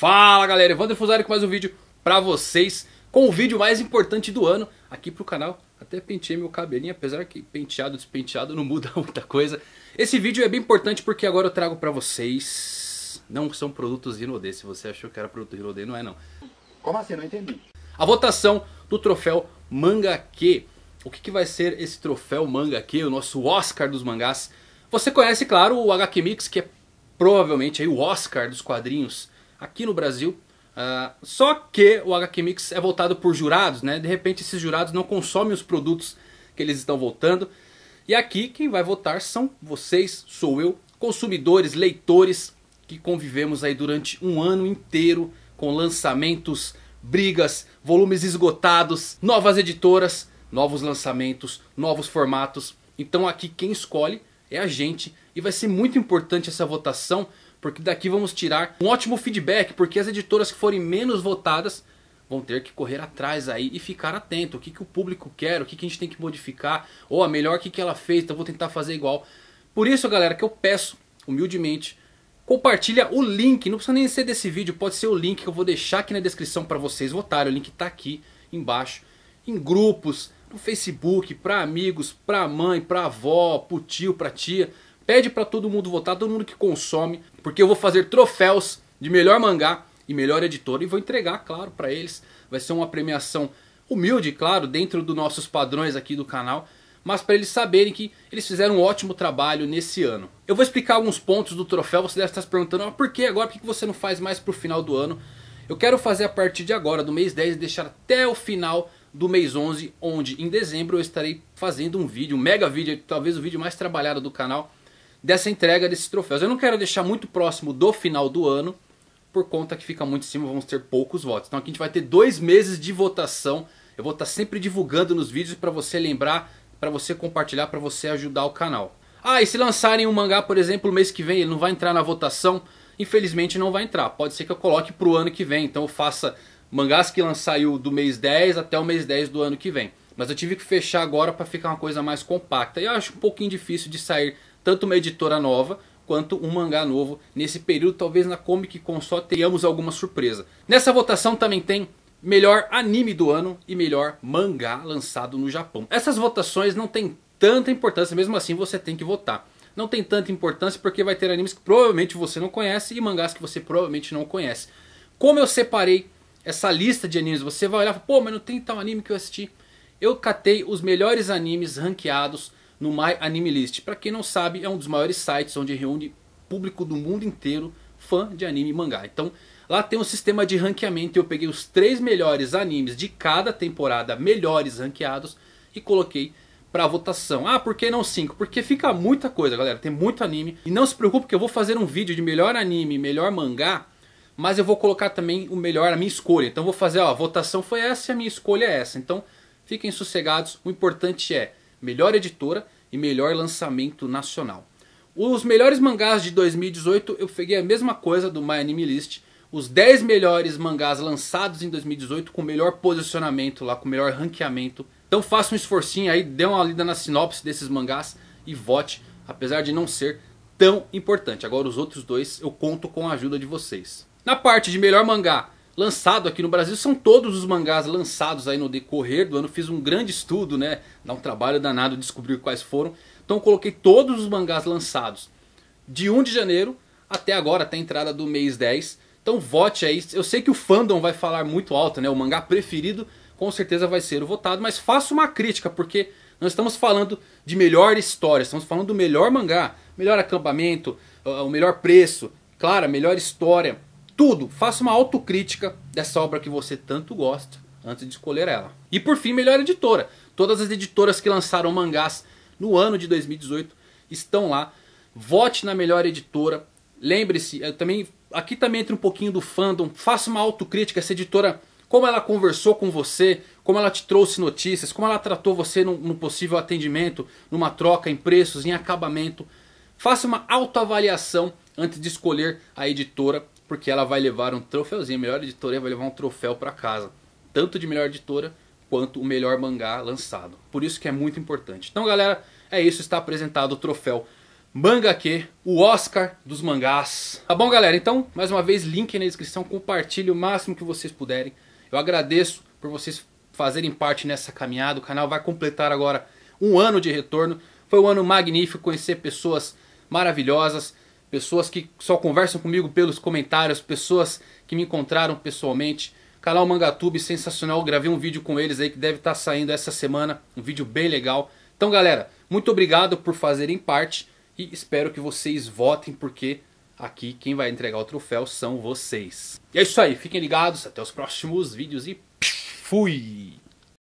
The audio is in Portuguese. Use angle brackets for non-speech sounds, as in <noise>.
Fala galera, Evandro Fusari com mais um vídeo pra vocês, com o vídeo mais importante do ano aqui pro canal. Até penteei meu cabelinho, apesar que penteado, despenteado não muda <laughs> muita coisa. Esse vídeo é bem importante porque agora eu trago pra vocês... Não são produtos Rinodê, se você achou que era produto Rinodê, não é não. Como assim? Não entendi. A votação do troféu Manga Q. O que, que vai ser esse troféu Manga Q, o nosso Oscar dos mangás? Você conhece, claro, o HQ Mix, que é provavelmente aí o Oscar dos quadrinhos aqui no Brasil. Uh, só que o HQ Mix é voltado por jurados, né? De repente esses jurados não consomem os produtos que eles estão votando. E aqui quem vai votar são vocês, sou eu, consumidores, leitores que convivemos aí durante um ano inteiro com lançamentos, brigas, volumes esgotados, novas editoras, novos lançamentos, novos formatos. Então aqui quem escolhe é a gente e vai ser muito importante essa votação porque daqui vamos tirar um ótimo feedback, porque as editoras que forem menos votadas vão ter que correr atrás aí e ficar atento. O que, que o público quer, o que, que a gente tem que modificar, ou a melhor, o que, que ela fez, então vou tentar fazer igual. Por isso, galera, que eu peço, humildemente, compartilha o link, não precisa nem ser desse vídeo, pode ser o link que eu vou deixar aqui na descrição para vocês votarem, o link está aqui embaixo, em grupos, no Facebook, para amigos, para mãe, para avó, para tio, para tia, Pede para todo mundo votar, todo mundo que consome, porque eu vou fazer troféus de melhor mangá e melhor editor e vou entregar, claro, para eles. Vai ser uma premiação humilde, claro, dentro dos nossos padrões aqui do canal, mas para eles saberem que eles fizeram um ótimo trabalho nesse ano. Eu vou explicar alguns pontos do troféu, você deve estar se perguntando, ah, por que agora, por que você não faz mais para o final do ano? Eu quero fazer a partir de agora, do mês 10 e deixar até o final do mês 11, onde em dezembro eu estarei fazendo um vídeo, um mega vídeo, talvez o vídeo mais trabalhado do canal, dessa entrega desses troféus. Eu não quero deixar muito próximo do final do ano, por conta que fica muito em cima, vamos ter poucos votos. Então aqui a gente vai ter dois meses de votação. Eu vou estar sempre divulgando nos vídeos para você lembrar, para você compartilhar, para você ajudar o canal. Ah, e se lançarem um mangá, por exemplo, mês que vem, ele não vai entrar na votação? Infelizmente não vai entrar. Pode ser que eu coloque para o ano que vem. Então eu faça mangás que lançaram do mês 10 até o mês 10 do ano que vem. Mas eu tive que fechar agora para ficar uma coisa mais compacta. E eu acho um pouquinho difícil de sair tanto uma editora nova quanto um mangá novo. Nesse período, talvez na Comic Con só tenhamos alguma surpresa. Nessa votação também tem melhor anime do ano e melhor mangá lançado no Japão. Essas votações não têm tanta importância, mesmo assim você tem que votar. Não tem tanta importância porque vai ter animes que provavelmente você não conhece e mangás que você provavelmente não conhece. Como eu separei essa lista de animes, você vai olhar e pô, mas não tem tal anime que eu assisti. Eu catei os melhores animes ranqueados no My Anime List. Para quem não sabe, é um dos maiores sites onde reúne público do mundo inteiro fã de anime e mangá. Então, lá tem um sistema de ranqueamento. Eu peguei os três melhores animes de cada temporada, melhores ranqueados, e coloquei para votação. Ah, por que não 5? Porque fica muita coisa, galera. Tem muito anime. E não se preocupe que eu vou fazer um vídeo de melhor anime, melhor mangá. Mas eu vou colocar também o melhor, a minha escolha. Então vou fazer, ó, a votação foi essa e a minha escolha é essa. Então fiquem sossegados. O importante é melhor editora e melhor lançamento nacional. Os melhores mangás de 2018, eu peguei a mesma coisa do My Anime List. Os 10 melhores mangás lançados em 2018 com melhor posicionamento lá, com melhor ranqueamento. Então faça um esforcinho aí, dê uma lida na sinopse desses mangás e vote, apesar de não ser tão importante. Agora os outros dois eu conto com a ajuda de vocês. Na parte de melhor mangá, lançado aqui no Brasil. São todos os mangás lançados aí no decorrer do ano. Fiz um grande estudo, né? Dá um trabalho danado descobrir quais foram. Então coloquei todos os mangás lançados de 1 de janeiro até agora, até a entrada do mês 10. Então vote aí. Eu sei que o fandom vai falar muito alto, né? O mangá preferido com certeza vai ser o votado, mas faça uma crítica, porque nós estamos falando de melhor história, estamos falando do melhor mangá, melhor acampamento, o melhor preço, claro, melhor história tudo, faça uma autocrítica dessa obra que você tanto gosta antes de escolher ela. E por fim, melhor editora. Todas as editoras que lançaram mangás no ano de 2018 estão lá. Vote na melhor editora. Lembre-se, eh, também aqui também entra um pouquinho do fandom. Faça uma autocrítica essa editora como ela conversou com você, como ela te trouxe notícias, como ela tratou você no, no possível atendimento, numa troca, em preços, em acabamento. Faça uma autoavaliação antes de escolher a editora, porque ela vai levar um troféuzinho. A melhor editora vai levar um troféu para casa, tanto de melhor editora quanto o melhor mangá lançado. Por isso que é muito importante. Então, galera, é isso, está apresentado o troféu Manga Q, o Oscar dos mangás. Tá bom, galera? Então, mais uma vez, link na descrição, compartilhe o máximo que vocês puderem. Eu agradeço por vocês fazerem parte nessa caminhada. O canal vai completar agora um ano de retorno. Foi um ano magnífico conhecer pessoas maravilhosas, pessoas que só conversam comigo pelos comentários, pessoas que me encontraram pessoalmente. Canal Mangatube, sensacional, gravei um vídeo com eles aí que deve estar tá saindo essa semana, um vídeo bem legal. Então galera, muito obrigado por fazerem parte e espero que vocês votem porque aqui quem vai entregar o troféu são vocês. E é isso aí, fiquem ligados, até os próximos vídeos e fui!